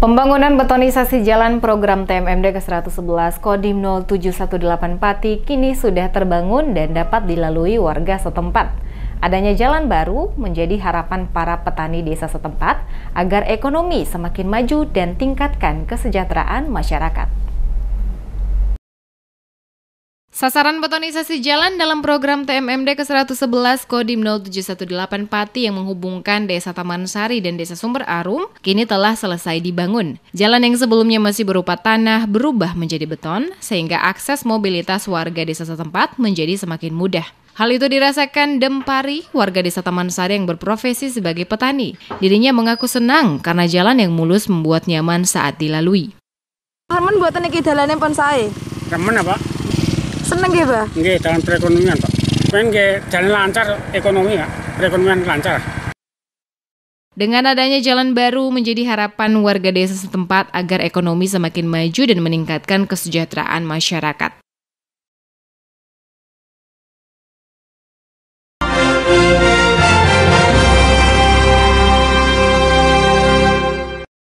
Pembangunan betonisasi jalan program TMMD ke-111 Kodim 0718 Pati kini sudah terbangun dan dapat dilalui warga setempat. Adanya jalan baru menjadi harapan para petani desa setempat agar ekonomi semakin maju dan tingkatkan kesejahteraan masyarakat. Sasaran betonisasi jalan dalam program TMMD ke-111 Kodim 0718 Pati yang menghubungkan Desa Taman Sari dan Desa Sumber Arum kini telah selesai dibangun. Jalan yang sebelumnya masih berupa tanah berubah menjadi beton sehingga akses mobilitas warga desa setempat menjadi semakin mudah. Hal itu dirasakan Dempari, warga desa Taman Sari yang berprofesi sebagai petani. Dirinya mengaku senang karena jalan yang mulus membuat nyaman saat dilalui. Kamu buatan iki dalane pon saya. Kamu apa? Seneng nggih, ya, Pak? Nggih, dalam perekonomian, Pak. Pengen nggak jalan lancar ekonomi, Pak. Perekonomian lancar. Dengan adanya jalan baru menjadi harapan warga desa setempat agar ekonomi semakin maju dan meningkatkan kesejahteraan masyarakat.